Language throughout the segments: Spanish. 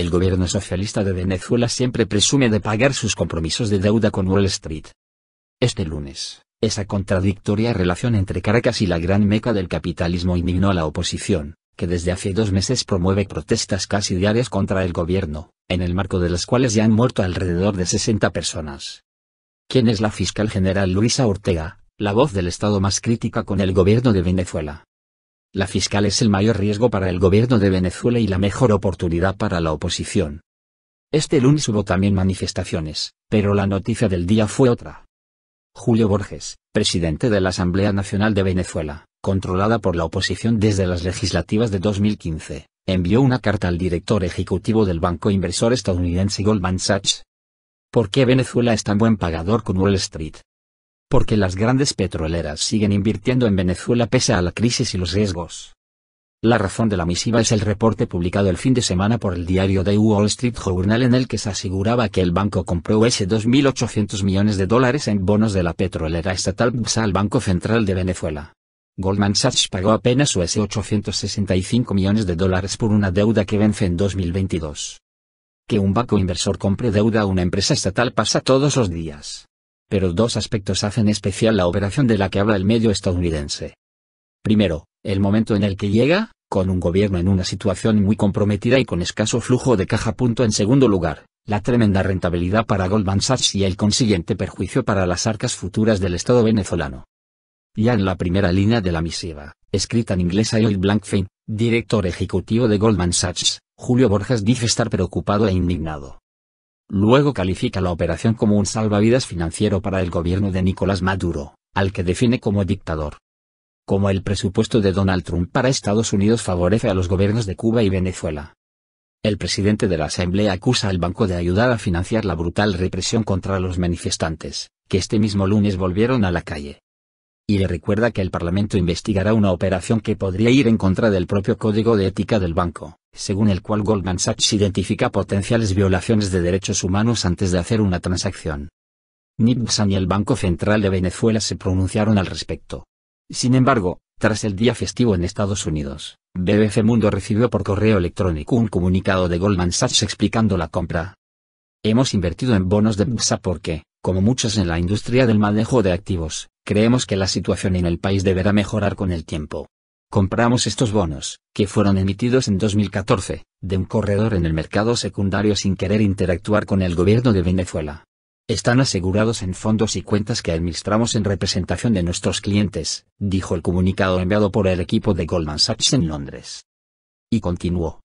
El gobierno socialista de Venezuela siempre presume de pagar sus compromisos de deuda con Wall Street. Este lunes, esa contradictoria relación entre Caracas y la gran meca del capitalismo indignó a la oposición, que desde hace dos meses promueve protestas casi diarias contra el gobierno, en el marco de las cuales ya han muerto alrededor de 60 personas. ¿Quién es la fiscal general Luisa Ortega, la voz del Estado más crítica con el gobierno de Venezuela? La fiscal es el mayor riesgo para el gobierno de Venezuela y la mejor oportunidad para la oposición. Este lunes hubo también manifestaciones, pero la noticia del día fue otra. Julio Borges, presidente de la Asamblea Nacional de Venezuela, controlada por la oposición desde las legislativas de 2015, envió una carta al director ejecutivo del banco inversor estadounidense Goldman Sachs. ¿Por qué Venezuela es tan buen pagador con Wall Street? porque las grandes petroleras siguen invirtiendo en Venezuela pese a la crisis y los riesgos. La razón de la misiva es el reporte publicado el fin de semana por el diario The Wall Street Journal en el que se aseguraba que el banco compró ese 2.800 millones de dólares en bonos de la petrolera estatal al Banco Central de Venezuela. Goldman Sachs pagó apenas US$865 865 millones de dólares por una deuda que vence en 2022. Que un banco inversor compre deuda a una empresa estatal pasa todos los días pero dos aspectos hacen especial la operación de la que habla el medio estadounidense. Primero, el momento en el que llega, con un gobierno en una situación muy comprometida y con escaso flujo de caja. En segundo lugar, la tremenda rentabilidad para Goldman Sachs y el consiguiente perjuicio para las arcas futuras del Estado venezolano. Ya en la primera línea de la misiva, escrita en inglés a Lloyd Blankfein, director ejecutivo de Goldman Sachs, Julio Borges dice estar preocupado e indignado Luego califica la operación como un salvavidas financiero para el gobierno de Nicolás Maduro, al que define como dictador. Como el presupuesto de Donald Trump para Estados Unidos favorece a los gobiernos de Cuba y Venezuela. El presidente de la Asamblea acusa al banco de ayudar a financiar la brutal represión contra los manifestantes, que este mismo lunes volvieron a la calle y le recuerda que el Parlamento investigará una operación que podría ir en contra del propio código de ética del banco, según el cual Goldman Sachs identifica potenciales violaciones de derechos humanos antes de hacer una transacción. Ni Nipsan ni el Banco Central de Venezuela se pronunciaron al respecto. Sin embargo, tras el día festivo en Estados Unidos, BBC Mundo recibió por correo electrónico un comunicado de Goldman Sachs explicando la compra. Hemos invertido en bonos de BBSA porque, como muchos en la industria del manejo de activos, Creemos que la situación en el país deberá mejorar con el tiempo. Compramos estos bonos, que fueron emitidos en 2014, de un corredor en el mercado secundario sin querer interactuar con el gobierno de Venezuela. Están asegurados en fondos y cuentas que administramos en representación de nuestros clientes, dijo el comunicado enviado por el equipo de Goldman Sachs en Londres. Y continuó.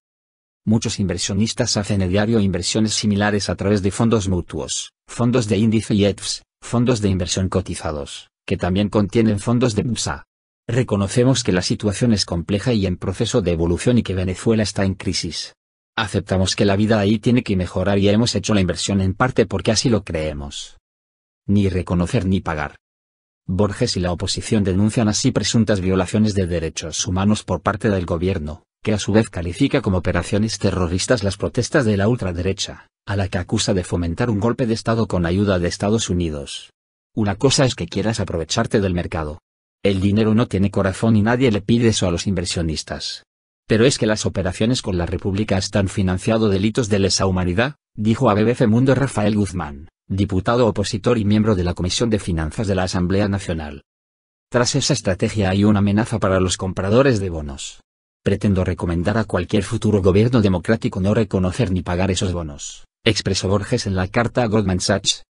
Muchos inversionistas hacen a diario inversiones similares a través de fondos mutuos, fondos de índice y ETFs, fondos de inversión cotizados, que también contienen fondos de MSA. Reconocemos que la situación es compleja y en proceso de evolución y que Venezuela está en crisis. Aceptamos que la vida ahí tiene que mejorar y hemos hecho la inversión en parte porque así lo creemos. Ni reconocer ni pagar. Borges y la oposición denuncian así presuntas violaciones de derechos humanos por parte del gobierno, que a su vez califica como operaciones terroristas las protestas de la ultraderecha, a la que acusa de fomentar un golpe de Estado con ayuda de Estados Unidos. Una cosa es que quieras aprovecharte del mercado. El dinero no tiene corazón y nadie le pide eso a los inversionistas. Pero es que las operaciones con la República están financiando delitos de lesa humanidad, dijo a BBC Mundo Rafael Guzmán, diputado opositor y miembro de la Comisión de Finanzas de la Asamblea Nacional. Tras esa estrategia hay una amenaza para los compradores de bonos. Pretendo recomendar a cualquier futuro gobierno democrático no reconocer ni pagar esos bonos, expresó Borges en la carta a Goldman Sachs,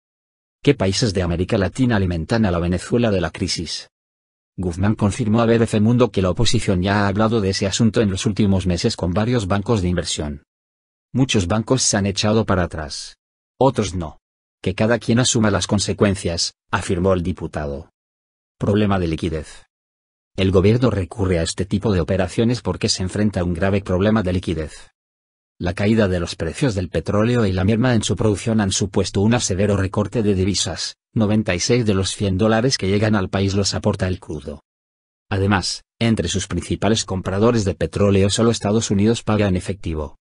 ¿Qué países de América Latina alimentan a la Venezuela de la crisis? Guzmán confirmó a BBC Mundo que la oposición ya ha hablado de ese asunto en los últimos meses con varios bancos de inversión. Muchos bancos se han echado para atrás. Otros no. Que cada quien asuma las consecuencias, afirmó el diputado. Problema de liquidez. El gobierno recurre a este tipo de operaciones porque se enfrenta a un grave problema de liquidez. La caída de los precios del petróleo y la merma en su producción han supuesto un severo recorte de divisas, 96 de los 100 dólares que llegan al país los aporta el crudo. Además, entre sus principales compradores de petróleo solo Estados Unidos paga en efectivo.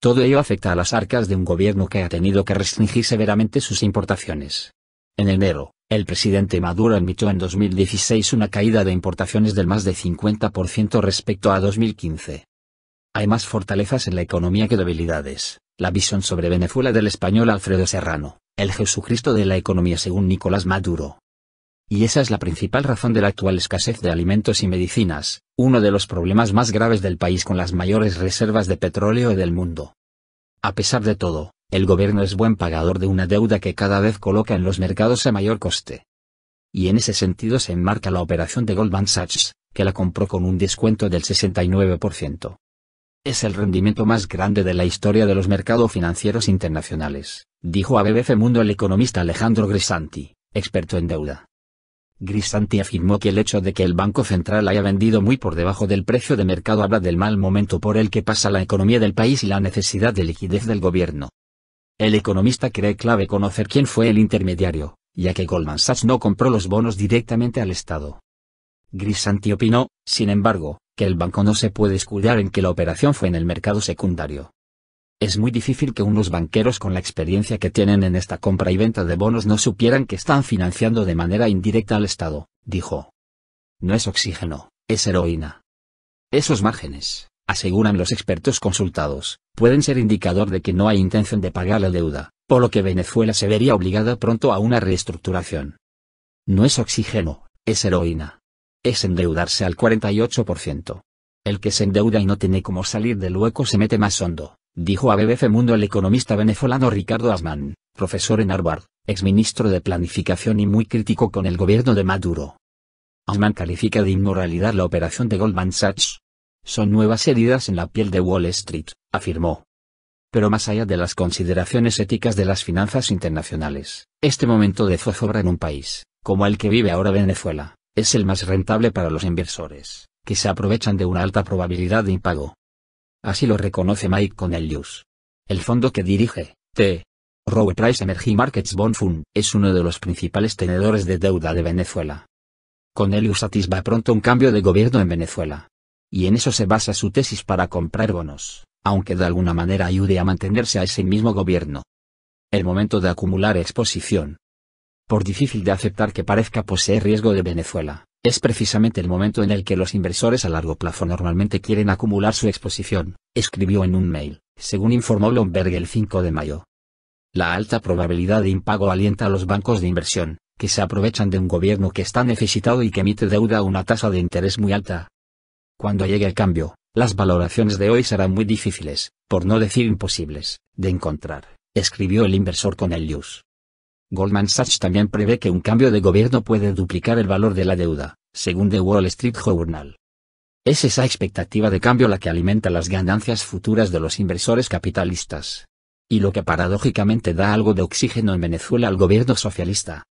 Todo ello afecta a las arcas de un gobierno que ha tenido que restringir severamente sus importaciones. En enero, el presidente Maduro admitió en 2016 una caída de importaciones del más de 50% respecto a 2015. Hay más fortalezas en la economía que debilidades. La visión sobre Venezuela del español Alfredo Serrano, el Jesucristo de la economía según Nicolás Maduro. Y esa es la principal razón de la actual escasez de alimentos y medicinas, uno de los problemas más graves del país con las mayores reservas de petróleo del mundo. A pesar de todo, el gobierno es buen pagador de una deuda que cada vez coloca en los mercados a mayor coste. Y en ese sentido se enmarca la operación de Goldman Sachs, que la compró con un descuento del 69%. Es el rendimiento más grande de la historia de los mercados financieros internacionales, dijo a BBC Mundo el economista Alejandro Grisanti, experto en deuda. Grisanti afirmó que el hecho de que el Banco Central haya vendido muy por debajo del precio de mercado habla del mal momento por el que pasa la economía del país y la necesidad de liquidez del gobierno. El economista cree clave conocer quién fue el intermediario, ya que Goldman Sachs no compró los bonos directamente al Estado. Grisanti opinó, sin embargo, que el banco no se puede escudar en que la operación fue en el mercado secundario. Es muy difícil que unos banqueros con la experiencia que tienen en esta compra y venta de bonos no supieran que están financiando de manera indirecta al Estado, dijo. No es oxígeno, es heroína. Esos márgenes, aseguran los expertos consultados, pueden ser indicador de que no hay intención de pagar la deuda, por lo que Venezuela se vería obligada pronto a una reestructuración. No es oxígeno, es heroína es endeudarse al 48%. El que se endeuda y no tiene cómo salir del hueco se mete más hondo, dijo a BBC Mundo el economista venezolano Ricardo Asman, profesor en Harvard, exministro de Planificación y muy crítico con el gobierno de Maduro. Asman califica de inmoralidad la operación de Goldman Sachs. Son nuevas heridas en la piel de Wall Street, afirmó. Pero más allá de las consideraciones éticas de las finanzas internacionales, este momento de zozobra en un país, como el que vive ahora Venezuela, es el más rentable para los inversores, que se aprovechan de una alta probabilidad de impago. Así lo reconoce Mike Cornelius. El fondo que dirige, T. Rowe Price Emerging Markets Bond Fund, es uno de los principales tenedores de deuda de Venezuela. Cornelius atisba pronto un cambio de gobierno en Venezuela. Y en eso se basa su tesis para comprar bonos, aunque de alguna manera ayude a mantenerse a ese mismo gobierno. El momento de acumular exposición, por difícil de aceptar que parezca poseer riesgo de Venezuela, es precisamente el momento en el que los inversores a largo plazo normalmente quieren acumular su exposición, escribió en un mail, según informó Bloomberg el 5 de mayo. La alta probabilidad de impago alienta a los bancos de inversión, que se aprovechan de un gobierno que está necesitado y que emite deuda a una tasa de interés muy alta. Cuando llegue el cambio, las valoraciones de hoy serán muy difíciles, por no decir imposibles, de encontrar, escribió el inversor con el News. Goldman Sachs también prevé que un cambio de gobierno puede duplicar el valor de la deuda, según The Wall Street Journal. Es esa expectativa de cambio la que alimenta las ganancias futuras de los inversores capitalistas. Y lo que paradójicamente da algo de oxígeno en Venezuela al gobierno socialista.